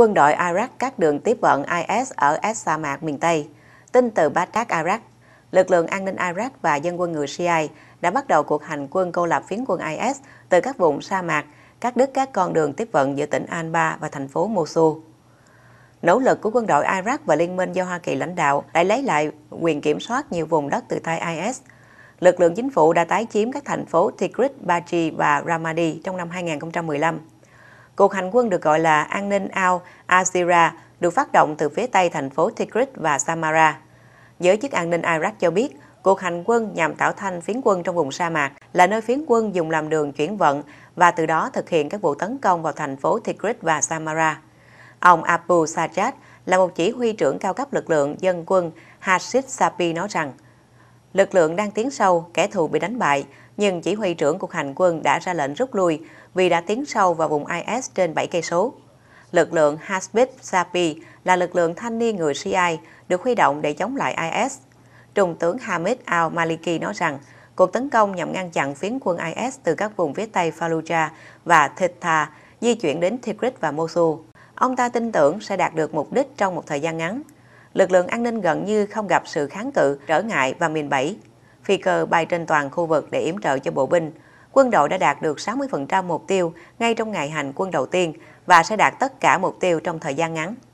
quân đội Iraq cắt đường tiếp vận IS ở Es Mạc miền Tây. Tin từ Baghdad, Iraq, lực lượng an ninh Iraq và dân quân người Shia đã bắt đầu cuộc hành quân cô lập phiến quân IS từ các vùng sa mạc, cắt đứt các con đường tiếp vận giữa tỉnh Anbar và thành phố Mosul. Nỗ lực của quân đội Iraq và liên minh do Hoa Kỳ lãnh đạo đã lấy lại quyền kiểm soát nhiều vùng đất từ tay IS. Lực lượng chính phủ đã tái chiếm các thành phố Tikrit, Baji và Ramadi trong năm 2015. Cuộc hành quân được gọi là an ninh Ao Azira được phát động từ phía tây thành phố Tikrit và Samara. Giới chức an ninh Iraq cho biết, cuộc hành quân nhằm tạo thành phiến quân trong vùng sa mạc là nơi phiến quân dùng làm đường chuyển vận và từ đó thực hiện các vụ tấn công vào thành phố Tikrit và Samara. Ông Abu Sajad là một chỉ huy trưởng cao cấp lực lượng dân quân Hashid Sapi nói rằng, Lực lượng đang tiến sâu, kẻ thù bị đánh bại, nhưng chỉ huy trưởng cuộc hành quân đã ra lệnh rút lui vì đã tiến sâu vào vùng IS trên 7 cây số. Lực lượng Hasbib Sapi là lực lượng thanh niên người Shiite được huy động để chống lại IS. Trung tướng Hamid al-Maliki nói rằng cuộc tấn công nhằm ngăn chặn phiến quân IS từ các vùng phía Tây Fallujah và Thitha di chuyển đến Tigris và Mosul. Ông ta tin tưởng sẽ đạt được mục đích trong một thời gian ngắn lực lượng an ninh gần như không gặp sự kháng cự, trở ngại và miền Bảy. Phi cơ bay trên toàn khu vực để yểm trợ cho bộ binh. Quân đội đã đạt được 60% mục tiêu ngay trong ngày hành quân đầu tiên và sẽ đạt tất cả mục tiêu trong thời gian ngắn.